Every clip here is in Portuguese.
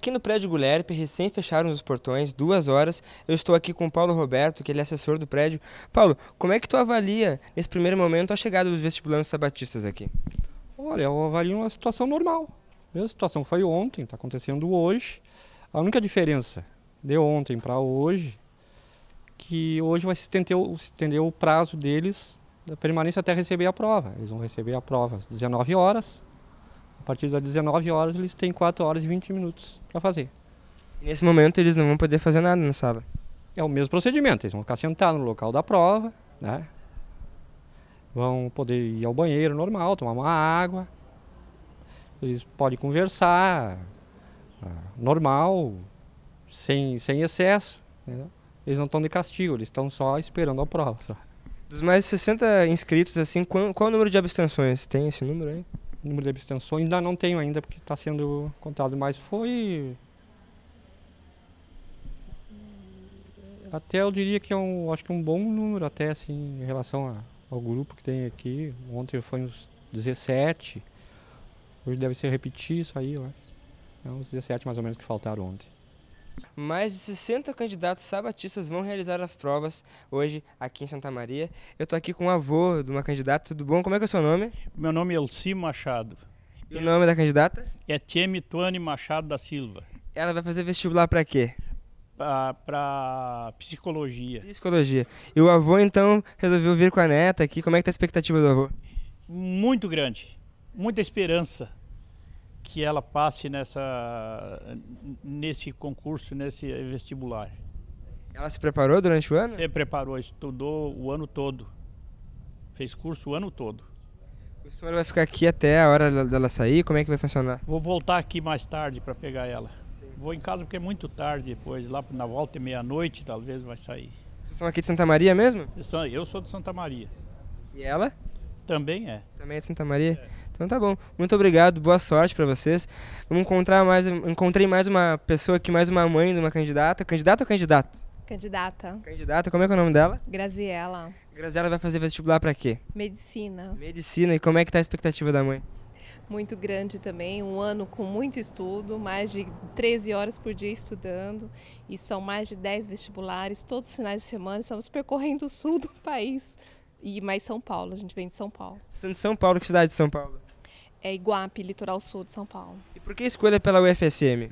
Aqui no prédio Gulerpe, recém fecharam os portões, duas horas. Eu estou aqui com o Paulo Roberto, que ele é assessor do prédio. Paulo, como é que tu avalia, nesse primeiro momento, a chegada dos vestibulantes sabatistas aqui? Olha, eu avalio uma situação normal. A mesma situação foi ontem, está acontecendo hoje. A única diferença de ontem para hoje, que hoje vai se estender, se estender o prazo deles da permanência até receber a prova. Eles vão receber a prova às 19 horas a partir das 19 horas eles têm 4 horas e 20 minutos para fazer. E nesse momento eles não vão poder fazer nada na sala? É o mesmo procedimento, eles vão ficar sentados no local da prova, né? vão poder ir ao banheiro normal, tomar uma água, eles podem conversar ah, normal, sem, sem excesso. Né? Eles não estão de castigo, eles estão só esperando a prova. Só. Dos mais 60 inscritos, assim, qual, qual, o número de abstenções? Tem esse número aí? número de abstenções ainda não tenho ainda porque está sendo contado, mas foi até eu diria que é um, acho que um bom número até assim em relação a, ao grupo que tem aqui. Ontem foi uns 17. Hoje deve ser repetir isso aí, ó. É uns 17 mais ou menos que faltaram ontem. Mais de 60 candidatos sabatistas vão realizar as provas hoje aqui em Santa Maria. Eu estou aqui com o avô de uma candidata. Tudo bom? Como é que é o seu nome? Meu nome é Elci Machado. E o nome da candidata? É Tieme Tuane Machado da Silva. Ela vai fazer vestibular para quê? Para psicologia. Psicologia. E o avô, então, resolveu vir com a neta aqui. Como é que tá a expectativa do avô? Muito grande. Muita esperança que ela passe nessa, nesse concurso, nesse vestibular. Ela se preparou durante o ano? Se preparou, estudou o ano todo. Fez curso o ano todo. O senhor vai ficar aqui até a hora dela sair? Como é que vai funcionar? Vou voltar aqui mais tarde para pegar ela. Sim. Vou em casa porque é muito tarde depois, lá na volta e meia-noite talvez vai sair. Vocês são aqui de Santa Maria mesmo? Eu sou de Santa Maria. E ela? Também é. Também é de Santa Maria? É. Então tá bom. Muito obrigado, boa sorte para vocês. Vamos encontrar mais. Encontrei mais uma pessoa aqui, mais uma mãe de uma candidata. Candidata ou candidato? Candidata. Candidata, como é que é o nome dela? Graziela. Graziela vai fazer vestibular para quê? Medicina. Medicina, e como é que tá a expectativa da mãe? Muito grande também, um ano com muito estudo, mais de 13 horas por dia estudando, e são mais de 10 vestibulares, todos os finais de semana, estamos percorrendo o sul do país, e mais São Paulo, a gente vem de São Paulo. Você de São Paulo, que cidade de São Paulo? é, Iguape, litoral sul de São Paulo. E por que escolha pela UFSM?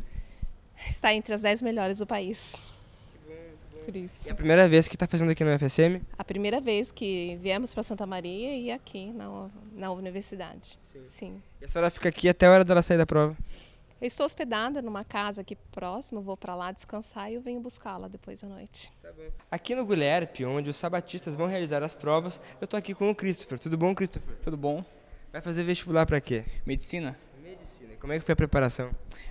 Está entre as 10 melhores do país. Que bom, que bom. Por isso. É a primeira vez que está fazendo aqui na UFSM? A primeira vez que viemos para Santa Maria e aqui na, na universidade. Sim. Sim. E a senhora fica aqui até a hora dela sair da prova? Eu estou hospedada numa casa aqui próxima, vou para lá descansar e eu venho buscá-la depois à noite. Tá aqui no Guilherme, onde os sabatistas vão realizar as provas, eu estou aqui com o Christopher. Tudo bom, Christopher? Tudo bom. Vai fazer vestibular para quê? Medicina. Medicina. Como é que foi a preparação?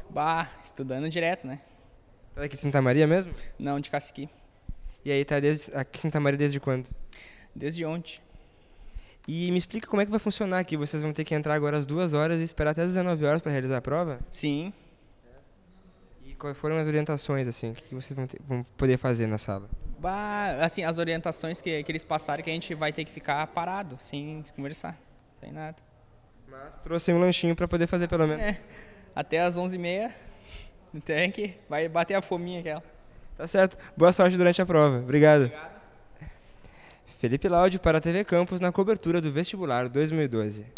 Bah, estudando direto, né? Tá aqui em Santa Maria mesmo? Não, de Casqui. E aí tá desde, aqui em Santa Maria desde quando? Desde ontem. E me explica como é que vai funcionar aqui. Vocês vão ter que entrar agora às duas horas e esperar até às 19 horas para realizar a prova? Sim. E quais foram as orientações, assim? O que vocês vão, ter, vão poder fazer na sala? Bah, assim, as orientações que, que eles passaram que a gente vai ter que ficar parado, sem conversar. Tem nada. Mas trouxe um lanchinho para poder fazer pelo menos. É. Até às 11h30 no tanque, Vai bater a fominha aquela. Tá certo. Boa sorte durante a prova. Obrigado. Obrigado. Felipe Laude para a TV Campos na cobertura do vestibular 2012.